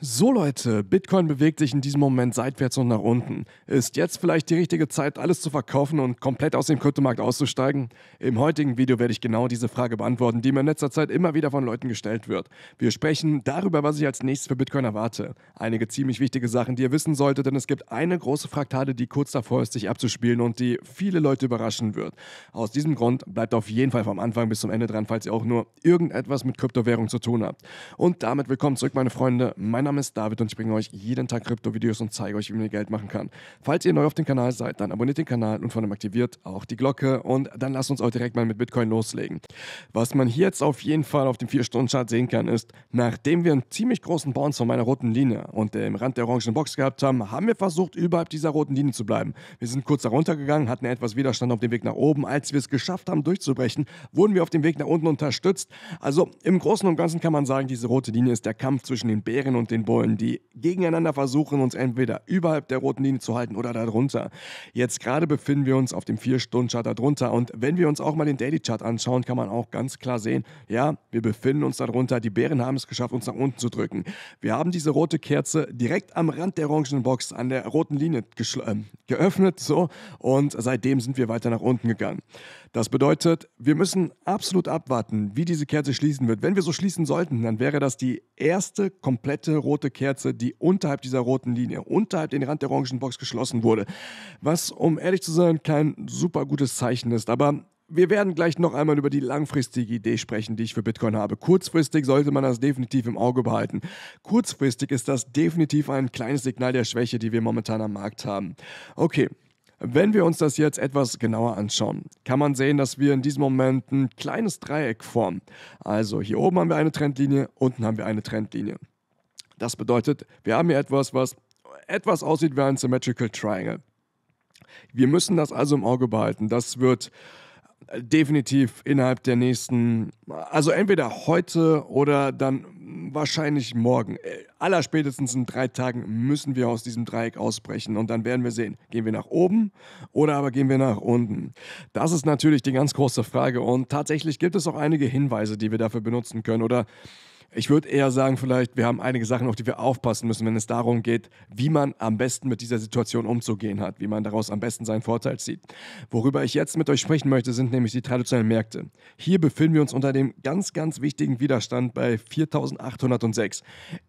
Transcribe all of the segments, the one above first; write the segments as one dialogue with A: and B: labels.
A: So Leute, Bitcoin bewegt sich in diesem Moment seitwärts und nach unten. Ist jetzt vielleicht die richtige Zeit, alles zu verkaufen und komplett aus dem Kryptomarkt auszusteigen? Im heutigen Video werde ich genau diese Frage beantworten, die mir in letzter Zeit immer wieder von Leuten gestellt wird. Wir sprechen darüber, was ich als nächstes für Bitcoin erwarte. Einige ziemlich wichtige Sachen, die ihr wissen solltet, denn es gibt eine große Fraktale, die kurz davor ist, sich abzuspielen und die viele Leute überraschen wird. Aus diesem Grund bleibt auf jeden Fall vom Anfang bis zum Ende dran, falls ihr auch nur irgendetwas mit Kryptowährung zu tun habt. Und damit willkommen zurück, meine Freunde. Mein Name ist David und ich bringe euch jeden Tag Krypto-Videos und zeige euch, wie man Geld machen kann. Falls ihr neu auf dem Kanal seid, dann abonniert den Kanal und vor allem aktiviert auch die Glocke und dann lasst uns auch direkt mal mit Bitcoin loslegen. Was man hier jetzt auf jeden Fall auf dem 4-Stunden-Chart sehen kann, ist, nachdem wir einen ziemlich großen Bounce von meiner roten Linie und dem Rand der orangenen Box gehabt haben, haben wir versucht, überhalb dieser roten Linie zu bleiben. Wir sind kurz darunter gegangen, hatten etwas Widerstand auf dem Weg nach oben. Als wir es geschafft haben, durchzubrechen, wurden wir auf dem Weg nach unten unterstützt. Also im Großen und Ganzen kann man sagen, diese rote Linie ist der Kampf zwischen den Bären und den den Bullen, die gegeneinander versuchen, uns entweder überhalb der roten Linie zu halten oder darunter. Jetzt gerade befinden wir uns auf dem 4-Stunden-Chart darunter und wenn wir uns auch mal den Daily-Chart anschauen, kann man auch ganz klar sehen, ja, wir befinden uns darunter. Die Bären haben es geschafft, uns nach unten zu drücken. Wir haben diese rote Kerze direkt am Rand der orangenen Box, an der roten Linie äh, geöffnet, so und seitdem sind wir weiter nach unten gegangen. Das bedeutet, wir müssen absolut abwarten, wie diese Kerze schließen wird. Wenn wir so schließen sollten, dann wäre das die erste komplette rote Kerze, die unterhalb dieser roten Linie, unterhalb den Rand der orangen Box geschlossen wurde. Was, um ehrlich zu sein, kein super gutes Zeichen ist. Aber wir werden gleich noch einmal über die langfristige Idee sprechen, die ich für Bitcoin habe. Kurzfristig sollte man das definitiv im Auge behalten. Kurzfristig ist das definitiv ein kleines Signal der Schwäche, die wir momentan am Markt haben. Okay, wenn wir uns das jetzt etwas genauer anschauen, kann man sehen, dass wir in diesem Moment ein kleines Dreieck formen. Also hier oben haben wir eine Trendlinie, unten haben wir eine Trendlinie. Das bedeutet, wir haben hier etwas, was etwas aussieht wie ein Symmetrical Triangle. Wir müssen das also im Auge behalten. Das wird äh, definitiv innerhalb der nächsten, also entweder heute oder dann wahrscheinlich morgen, äh, allerspätestens in drei Tagen, müssen wir aus diesem Dreieck ausbrechen. Und dann werden wir sehen, gehen wir nach oben oder aber gehen wir nach unten. Das ist natürlich die ganz große Frage. Und tatsächlich gibt es auch einige Hinweise, die wir dafür benutzen können. Oder ich würde eher sagen, vielleicht, wir haben einige Sachen, auf die wir aufpassen müssen, wenn es darum geht, wie man am besten mit dieser Situation umzugehen hat, wie man daraus am besten seinen Vorteil zieht. Worüber ich jetzt mit euch sprechen möchte, sind nämlich die traditionellen Märkte. Hier befinden wir uns unter dem ganz, ganz wichtigen Widerstand bei 4806.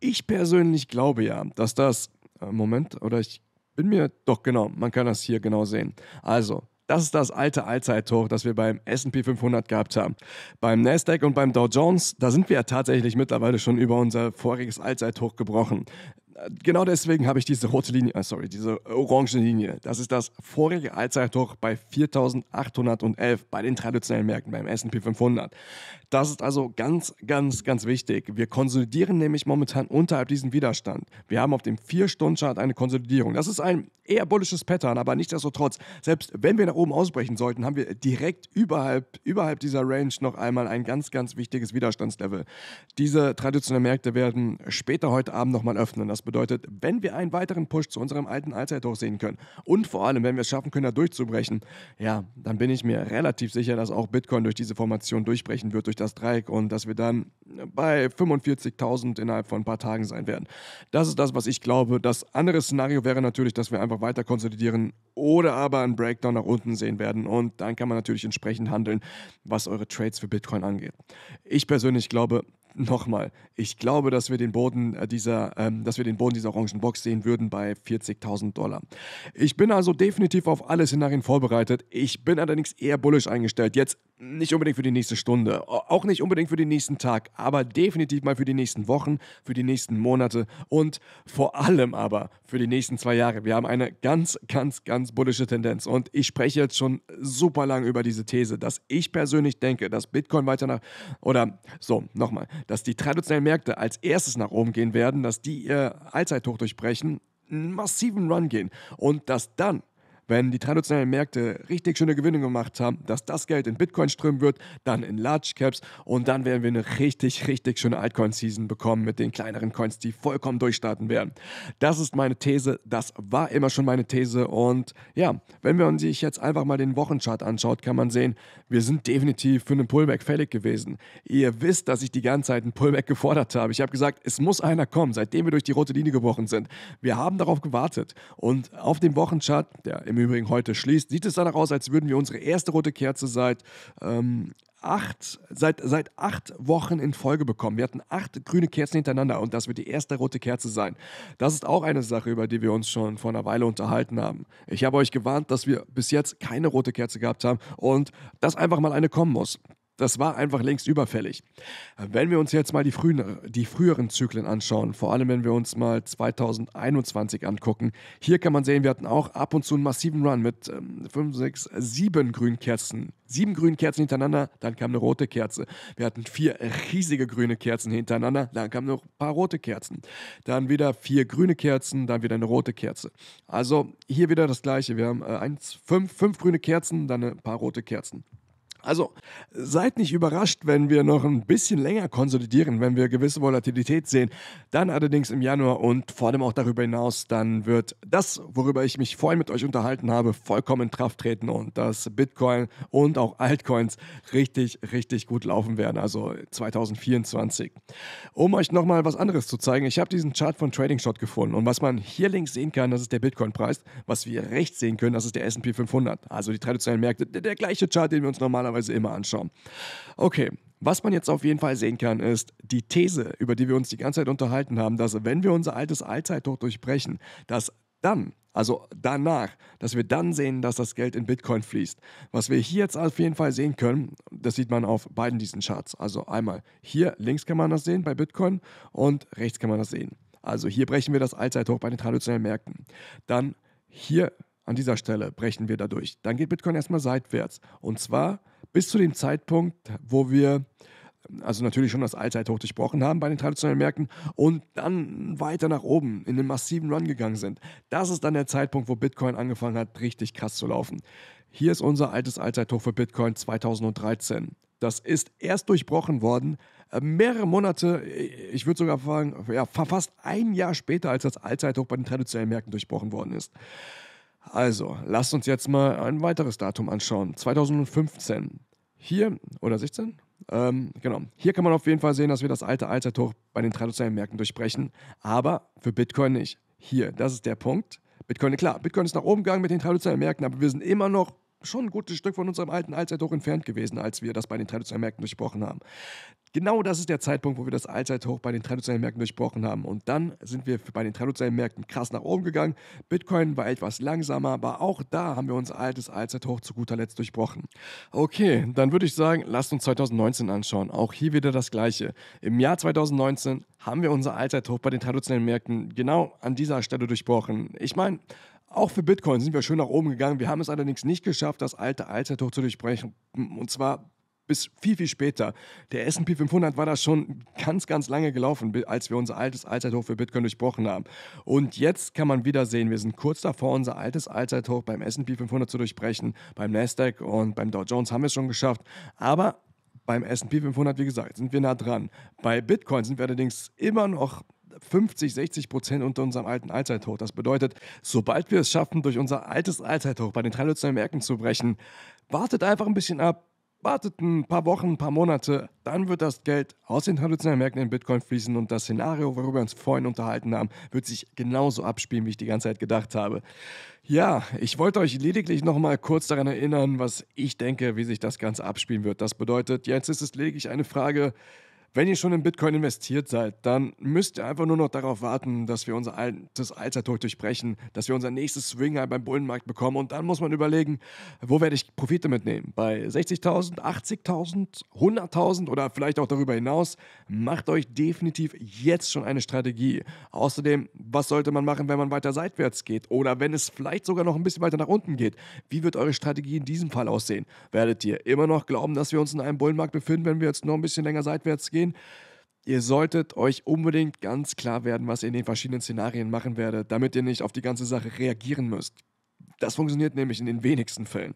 A: Ich persönlich glaube ja, dass das. Äh, Moment, oder ich bin mir doch genau, man kann das hier genau sehen. Also, das ist das alte Allzeithoch, das wir beim S&P 500 gehabt haben. Beim Nasdaq und beim Dow Jones, da sind wir ja tatsächlich mittlerweile schon über unser voriges Allzeithoch gebrochen genau deswegen habe ich diese rote Linie, äh, sorry, diese orange Linie. Das ist das vorige Allzeithoch bei 4811 bei den traditionellen Märkten, beim SP 500. Das ist also ganz, ganz, ganz wichtig. Wir konsolidieren nämlich momentan unterhalb diesem Widerstand. Wir haben auf dem 4-Stunden-Chart eine Konsolidierung. Das ist ein eher bullisches Pattern, aber nichtsdestotrotz, selbst wenn wir nach oben ausbrechen sollten, haben wir direkt überhalb, überhalb dieser Range noch einmal ein ganz, ganz wichtiges Widerstandslevel. Diese traditionellen Märkte werden später heute Abend nochmal öffnen. Das bedeutet, bedeutet, wenn wir einen weiteren Push zu unserem alten Allzeithoch sehen können und vor allem, wenn wir es schaffen können, da durchzubrechen, ja, dann bin ich mir relativ sicher, dass auch Bitcoin durch diese Formation durchbrechen wird, durch das Dreieck und dass wir dann bei 45.000 innerhalb von ein paar Tagen sein werden. Das ist das, was ich glaube. Das andere Szenario wäre natürlich, dass wir einfach weiter konsolidieren oder aber einen Breakdown nach unten sehen werden und dann kann man natürlich entsprechend handeln, was eure Trades für Bitcoin angeht. Ich persönlich glaube, nochmal, ich glaube, dass wir den Boden äh, dieser, ähm, dass wir den Boden dieser orangen Box sehen würden bei 40.000 Dollar. Ich bin also definitiv auf alles hinein vorbereitet. Ich bin allerdings eher bullisch eingestellt. Jetzt nicht unbedingt für die nächste Stunde, auch nicht unbedingt für den nächsten Tag, aber definitiv mal für die nächsten Wochen, für die nächsten Monate und vor allem aber für die nächsten zwei Jahre. Wir haben eine ganz, ganz, ganz bullische Tendenz und ich spreche jetzt schon super lang über diese These, dass ich persönlich denke, dass Bitcoin weiter nach, oder so, nochmal, dass die traditionellen Märkte als erstes nach oben gehen werden, dass die ihr Allzeithoch durchbrechen, einen massiven Run gehen und dass dann wenn die traditionellen Märkte richtig schöne Gewinne gemacht haben, dass das Geld in Bitcoin strömen wird, dann in Large Caps und dann werden wir eine richtig, richtig schöne Altcoin-Season bekommen mit den kleineren Coins, die vollkommen durchstarten werden. Das ist meine These, das war immer schon meine These und ja, wenn man sich jetzt einfach mal den Wochenchart anschaut, kann man sehen, wir sind definitiv für einen Pullback fällig gewesen. Ihr wisst, dass ich die ganze Zeit einen Pullback gefordert habe. Ich habe gesagt, es muss einer kommen, seitdem wir durch die rote Linie gebrochen sind. Wir haben darauf gewartet und auf dem Wochenchart, der im Übrigen heute schließt, sieht es danach aus, als würden wir unsere erste rote Kerze seit ähm, acht, seit, seit acht Wochen in Folge bekommen. Wir hatten acht grüne Kerzen hintereinander und das wird die erste rote Kerze sein. Das ist auch eine Sache, über die wir uns schon vor einer Weile unterhalten haben. Ich habe euch gewarnt, dass wir bis jetzt keine rote Kerze gehabt haben und dass einfach mal eine kommen muss. Das war einfach längst überfällig. Wenn wir uns jetzt mal die, frühen, die früheren Zyklen anschauen, vor allem wenn wir uns mal 2021 angucken, hier kann man sehen, wir hatten auch ab und zu einen massiven Run mit 5, 6, 7 grünen Kerzen. Sieben grünen Kerzen hintereinander, dann kam eine rote Kerze. Wir hatten vier riesige grüne Kerzen hintereinander, dann kamen noch ein paar rote Kerzen. Dann wieder vier grüne Kerzen, dann wieder eine rote Kerze. Also hier wieder das gleiche. Wir haben äh, eins, fünf, fünf grüne Kerzen, dann ein paar rote Kerzen. Also seid nicht überrascht, wenn wir noch ein bisschen länger konsolidieren, wenn wir gewisse Volatilität sehen. Dann allerdings im Januar und vor allem auch darüber hinaus, dann wird das, worüber ich mich vorhin mit euch unterhalten habe, vollkommen in Kraft treten und dass Bitcoin und auch Altcoins richtig, richtig gut laufen werden, also 2024. Um euch nochmal was anderes zu zeigen, ich habe diesen Chart von Trading Shot gefunden und was man hier links sehen kann, das ist der Bitcoin-Preis. Was wir rechts sehen können, das ist der SP 500, also die traditionellen Märkte. Der, der gleiche Chart, den wir uns normalerweise normalerweise immer anschauen. Okay, was man jetzt auf jeden Fall sehen kann, ist die These, über die wir uns die ganze Zeit unterhalten haben, dass wenn wir unser altes Allzeithoch durchbrechen, dass dann, also danach, dass wir dann sehen, dass das Geld in Bitcoin fließt. Was wir hier jetzt auf jeden Fall sehen können, das sieht man auf beiden diesen Charts. Also einmal hier links kann man das sehen bei Bitcoin und rechts kann man das sehen. Also hier brechen wir das Allzeithoch bei den traditionellen Märkten. Dann hier an dieser Stelle brechen wir dadurch. Dann geht Bitcoin erstmal seitwärts. Und zwar bis zu dem Zeitpunkt, wo wir also natürlich schon das Allzeithoch durchbrochen haben bei den traditionellen Märkten und dann weiter nach oben in den massiven Run gegangen sind. Das ist dann der Zeitpunkt, wo Bitcoin angefangen hat, richtig krass zu laufen. Hier ist unser altes Allzeithoch für Bitcoin 2013. Das ist erst durchbrochen worden, äh, mehrere Monate, äh, ich würde sogar sagen, ja, fast ein Jahr später, als das Allzeithoch bei den traditionellen Märkten durchbrochen worden ist. Also, lasst uns jetzt mal ein weiteres Datum anschauen. 2015. Hier, oder 16? Ähm, genau. Hier kann man auf jeden Fall sehen, dass wir das alte Allzeithoch bei den traditionellen Märkten durchbrechen, aber für Bitcoin nicht. Hier, das ist der Punkt. Bitcoin, klar, Bitcoin ist nach oben gegangen mit den traditionellen Märkten, aber wir sind immer noch schon ein gutes Stück von unserem alten Allzeithoch entfernt gewesen, als wir das bei den traditionellen Märkten durchbrochen haben. Genau das ist der Zeitpunkt, wo wir das Allzeithoch bei den traditionellen Märkten durchbrochen haben. Und dann sind wir bei den traditionellen Märkten krass nach oben gegangen. Bitcoin war etwas langsamer, aber auch da haben wir unser altes Allzeithoch zu guter Letzt durchbrochen. Okay, dann würde ich sagen, lasst uns 2019 anschauen. Auch hier wieder das Gleiche. Im Jahr 2019 haben wir unser Allzeithoch bei den traditionellen Märkten genau an dieser Stelle durchbrochen. Ich meine, auch für Bitcoin sind wir schön nach oben gegangen. Wir haben es allerdings nicht geschafft, das alte Allzeithoch zu durchbrechen. Und zwar bis viel, viel später. Der SP 500 war da schon ganz, ganz lange gelaufen, als wir unser altes Allzeithoch für Bitcoin durchbrochen haben. Und jetzt kann man wieder sehen, wir sind kurz davor, unser altes Allzeithoch beim SP 500 zu durchbrechen. Beim Nasdaq und beim Dow Jones haben wir es schon geschafft. Aber beim SP 500, wie gesagt, sind wir nah dran. Bei Bitcoin sind wir allerdings immer noch 50, 60 Prozent unter unserem alten Allzeithoch. Das bedeutet, sobald wir es schaffen, durch unser altes Allzeithoch bei den Traditionellen Märkten zu brechen, wartet einfach ein bisschen ab, wartet ein paar Wochen, ein paar Monate, dann wird das Geld aus den traditionellen Märkten in Bitcoin fließen und das Szenario, worüber wir uns vorhin unterhalten haben, wird sich genauso abspielen, wie ich die ganze Zeit gedacht habe. Ja, ich wollte euch lediglich nochmal kurz daran erinnern, was ich denke, wie sich das Ganze abspielen wird. Das bedeutet, jetzt ist es lediglich eine Frage wenn ihr schon in Bitcoin investiert seid, dann müsst ihr einfach nur noch darauf warten, dass wir unser altes Allzeithoch durchbrechen, dass wir unser nächstes Swing halt beim Bullenmarkt bekommen und dann muss man überlegen, wo werde ich Profite mitnehmen? Bei 60.000, 80.000, 100.000 oder vielleicht auch darüber hinaus? Macht euch definitiv jetzt schon eine Strategie. Außerdem, was sollte man machen, wenn man weiter seitwärts geht oder wenn es vielleicht sogar noch ein bisschen weiter nach unten geht? Wie wird eure Strategie in diesem Fall aussehen? Werdet ihr immer noch glauben, dass wir uns in einem Bullenmarkt befinden, wenn wir jetzt noch ein bisschen länger seitwärts gehen? gehen. Ihr solltet euch unbedingt ganz klar werden, was ihr in den verschiedenen Szenarien machen werdet, damit ihr nicht auf die ganze Sache reagieren müsst. Das funktioniert nämlich in den wenigsten Fällen.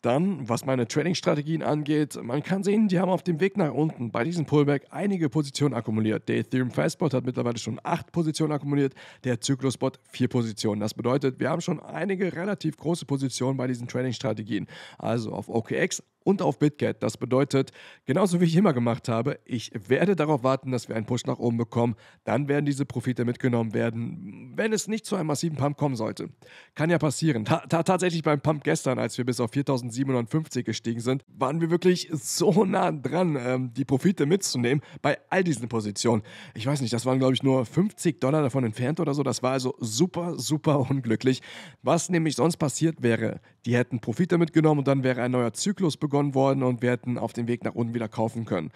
A: Dann, was meine Trading-Strategien angeht, man kann sehen, die haben auf dem Weg nach unten bei diesem Pullback einige Positionen akkumuliert. Der Ethereum Fastbot hat mittlerweile schon acht Positionen akkumuliert, der Zyklusbot vier Positionen. Das bedeutet, wir haben schon einige relativ große Positionen bei diesen Trading-Strategien. Also auf OKX und auf BitGet. Das bedeutet, genauso wie ich immer gemacht habe, ich werde darauf warten, dass wir einen Push nach oben bekommen. Dann werden diese Profite mitgenommen werden, wenn es nicht zu einem massiven Pump kommen sollte. Kann ja passieren. Ta ta tatsächlich beim Pump gestern, als wir bis auf 4750 gestiegen sind, waren wir wirklich so nah dran, ähm, die Profite mitzunehmen bei all diesen Positionen. Ich weiß nicht, das waren glaube ich nur 50 Dollar davon entfernt oder so. Das war also super, super unglücklich. Was nämlich sonst passiert wäre, die hätten Profite mitgenommen und dann wäre ein neuer Zyklus begonnen begonnen worden und wir hätten auf dem Weg nach unten wieder kaufen können.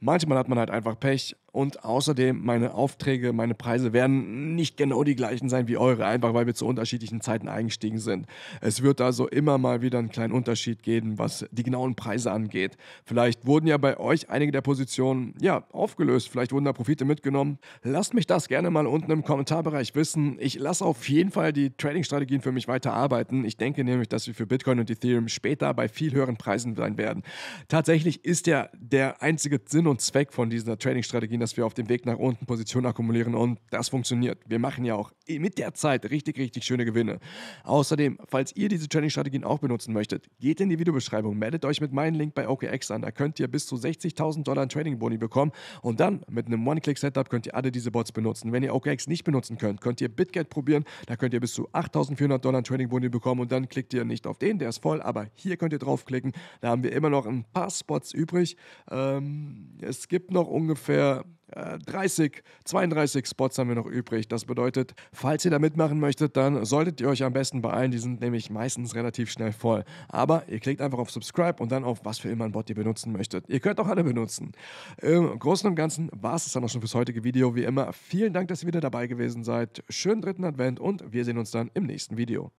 A: Manchmal hat man halt einfach Pech, und außerdem, meine Aufträge, meine Preise werden nicht genau die gleichen sein wie eure, einfach weil wir zu unterschiedlichen Zeiten eingestiegen sind. Es wird also immer mal wieder einen kleinen Unterschied geben, was die genauen Preise angeht. Vielleicht wurden ja bei euch einige der Positionen ja, aufgelöst, vielleicht wurden da Profite mitgenommen. Lasst mich das gerne mal unten im Kommentarbereich wissen. Ich lasse auf jeden Fall die Trading-Strategien für mich weiter arbeiten. Ich denke nämlich, dass wir für Bitcoin und Ethereum später bei viel höheren Preisen sein werden. Tatsächlich ist ja der einzige Sinn und Zweck von dieser trading strategie gehen, dass wir auf dem Weg nach unten Position akkumulieren und das funktioniert. Wir machen ja auch mit der Zeit richtig, richtig schöne Gewinne. Außerdem, falls ihr diese Trading-Strategien auch benutzen möchtet, geht in die Videobeschreibung, meldet euch mit meinem Link bei OKX an. Da könnt ihr bis zu 60.000 Dollar an Trading-Boni bekommen und dann mit einem One-Click-Setup könnt ihr alle diese Bots benutzen. Wenn ihr OKX nicht benutzen könnt, könnt ihr BitGet probieren. Da könnt ihr bis zu 8.400 Dollar an Trading-Boni bekommen und dann klickt ihr nicht auf den, der ist voll, aber hier könnt ihr draufklicken. Da haben wir immer noch ein paar Spots übrig. Ähm, es gibt noch ungefähr 30, äh, 32 Spots haben wir noch übrig. Das bedeutet, falls ihr da mitmachen möchtet, dann solltet ihr euch am besten beeilen. Die sind nämlich meistens relativ schnell voll. Aber ihr klickt einfach auf Subscribe und dann auf was für immer ein Bot ihr benutzen möchtet. Ihr könnt auch alle benutzen. Im Großen und Ganzen war es dann auch schon fürs heutige Video. Wie immer, vielen Dank, dass ihr wieder dabei gewesen seid. Schönen dritten Advent und wir sehen uns dann im nächsten Video.